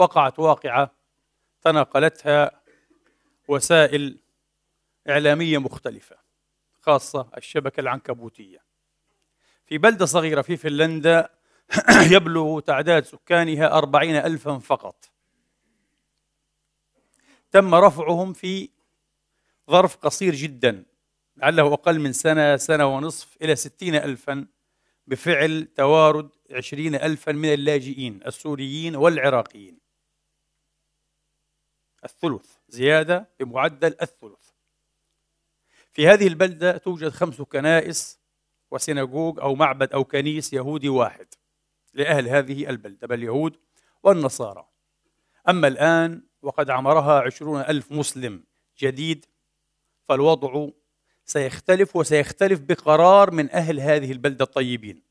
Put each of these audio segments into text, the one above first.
وقعت واقعة تناقلتها وسائل إعلامية مختلفة خاصة الشبكة العنكبوتية في بلدة صغيرة في فنلندا يبلغ تعداد سكانها أربعين ألفا فقط تم رفعهم في ظرف قصير جدا لعله أقل من سنة سنة ونصف إلى ستين ألفا بفعل توارد عشرين ألفا من اللاجئين السوريين والعراقيين الثلث زيادة بمعدل الثلث في هذه البلدة توجد خمس كنائس وسيناجوج أو معبد أو كنيس يهودي واحد لأهل هذه البلدة بل اليهود والنصارى أما الآن وقد عمرها عشرون ألف مسلم جديد فالوضع سيختلف وسيختلف بقرار من أهل هذه البلدة الطيبين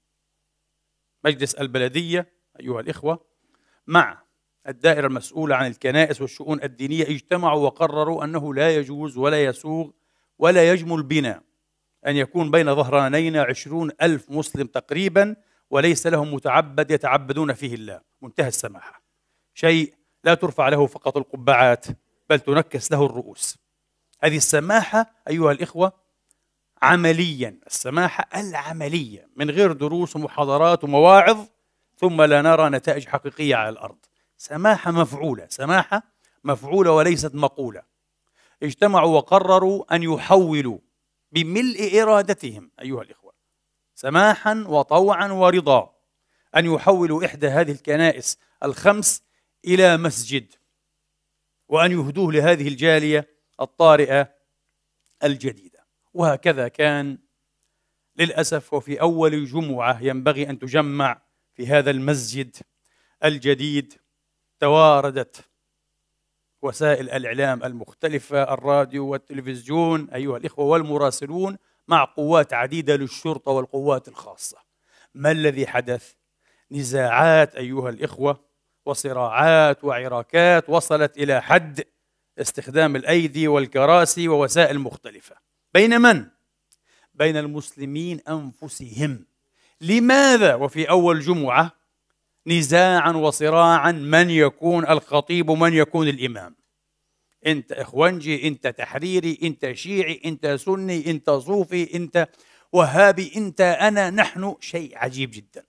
مجلس البلدية أيها الإخوة مع الدائرة المسؤولة عن الكنائس والشؤون الدينية اجتمعوا وقرروا أنه لا يجوز ولا يسوغ ولا يجمل بنا أن يكون بين ظهرانينا عشرون ألف مسلم تقريبا وليس لهم متعبد يتعبدون فيه الله منتهى السماحة شيء لا ترفع له فقط القبعات بل تنكس له الرؤوس هذه السماحة أيها الإخوة عمليا السماحة العملية من غير دروس ومحاضرات ومواعظ ثم لا نرى نتائج حقيقية على الأرض سماحة مفعولة سماحة مفعولة وليست مقولة اجتمعوا وقرروا أن يحولوا بملء إرادتهم أيها الإخوة سماحا وطوعا ورضا أن يحولوا إحدى هذه الكنائس الخمس إلى مسجد وأن يهدوه لهذه الجالية الطارئة الجديدة وهكذا كان للأسف وفي أول جمعة ينبغي أن تجمع في هذا المسجد الجديد تواردت وسائل الاعلام المختلفه الراديو والتلفزيون ايها الاخوه والمراسلون مع قوات عديده للشرطه والقوات الخاصه ما الذي حدث نزاعات ايها الاخوه وصراعات وعراكات وصلت الى حد استخدام الايدي والكراسي ووسائل مختلفه بين من بين المسلمين انفسهم لماذا وفي اول جمعه نزاعا وصراعا من يكون الخطيب ومن يكون الامام انت اخوانجي انت تحريري انت شيعي انت سني انت صوفي انت وهابي انت انا نحن شيء عجيب جدا